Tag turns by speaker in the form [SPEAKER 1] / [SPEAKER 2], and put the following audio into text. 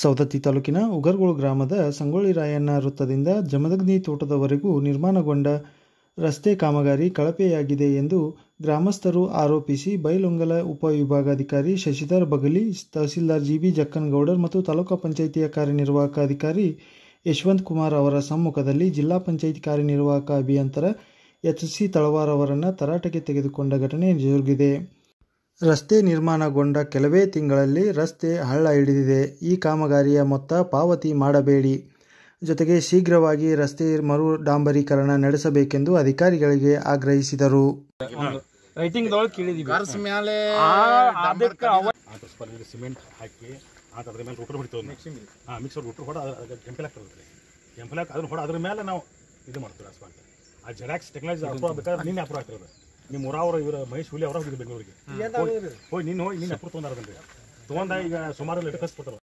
[SPEAKER 1] ಸವದತ್ತಿ ತಾಲೂಕಿನ ಉಗರ್ಗೋಳು ಗ್ರಾಮದ ಸಂಗೊಳ್ಳಿ ರಾಯಣ್ಣ ವೃತ್ತದಿಂದ ಜಮದಗ್ನಿ ತೋಟದವರೆಗೂ ನಿರ್ಮಾಣಗೊಂಡ ರಸ್ತೆ ಕಾಮಗಾರಿ ಕಳಪೆಯಾಗಿದೆ ಎಂದು ಗ್ರಾಮಸ್ಥರು ಆರೋಪಿಸಿ ಬೈಲೊಂಗಲ ಉಪವಿಭಾಗಾಧಿಕಾರಿ ಶಶಿಧರ್ ಬಗಲಿ ತಹಸೀಲ್ದಾರ್ ಜಿ ಬಿ ಜಕ್ಕನ್ಗೌಡರ್ ಮತ್ತು ತಾಲೂಕಾ ಪಂಚಾಯಿತಿಯ ಕಾರ್ಯನಿರ್ವಾಹಕ ಅಧಿಕಾರಿ ಯಶವಂತ್ ಕುಮಾರ್ ಅವರ ಸಮ್ಮುಖದಲ್ಲಿ ಜಿಲ್ಲಾ ಪಂಚಾಯಿತಿ ಕಾರ್ಯನಿರ್ವಾಹಕ ಅಭಿಯಂತರ ಎಚ್ ಸಿ ತಳವಾರ್ ಅವರನ್ನು ತರಾಟೆಗೆ ತೆಗೆದುಕೊಂಡ ಘಟನೆ ಜರುಗಿದೆ ರಸ್ತೆ ನಿರ್ಮಾಣಗೊಂಡ ಕೆಲವೇ ತಿಂಗಳಲ್ಲಿ ರಸ್ತೆ ಹಳ್ಳ ಹಿಡಿದಿದೆ ಈ ಕಾಮಗಾರಿಯ ಮೊತ್ತ ಪಾವತಿ ಮಾಡಬೇಡಿ ಜೊತೆಗೆ ಶೀಘ್ರವಾಗಿ ರಸ್ತೆ ಮರು ಡಾಂಬರೀಕರಣ ನಡೆಸಬೇಕೆಂದು ಅಧಿಕಾರಿಗಳಿಗೆ ಆಗ್ರಹಿಸಿದರು
[SPEAKER 2] ನಿಮ್ಮ ಊರವ್ರ ಇವ್ರ ಮಹೇಶ್ ಹುಲಿ ಅವರ ಹೋಗಿದ್ದು ಬೆಂಗಳೂರಿಗೆ ಹೋಗಿ ನಿನ್ನ ಹೋಗಿ ನಿನ್ನ ಅಪ್ರೂವ್ ತೊಗೊಂಡಾರದನ್ರಿ ತೊಗೊಂಡ ಈಗ ಸುಮಾರು
[SPEAKER 3] ಲೆಟರ್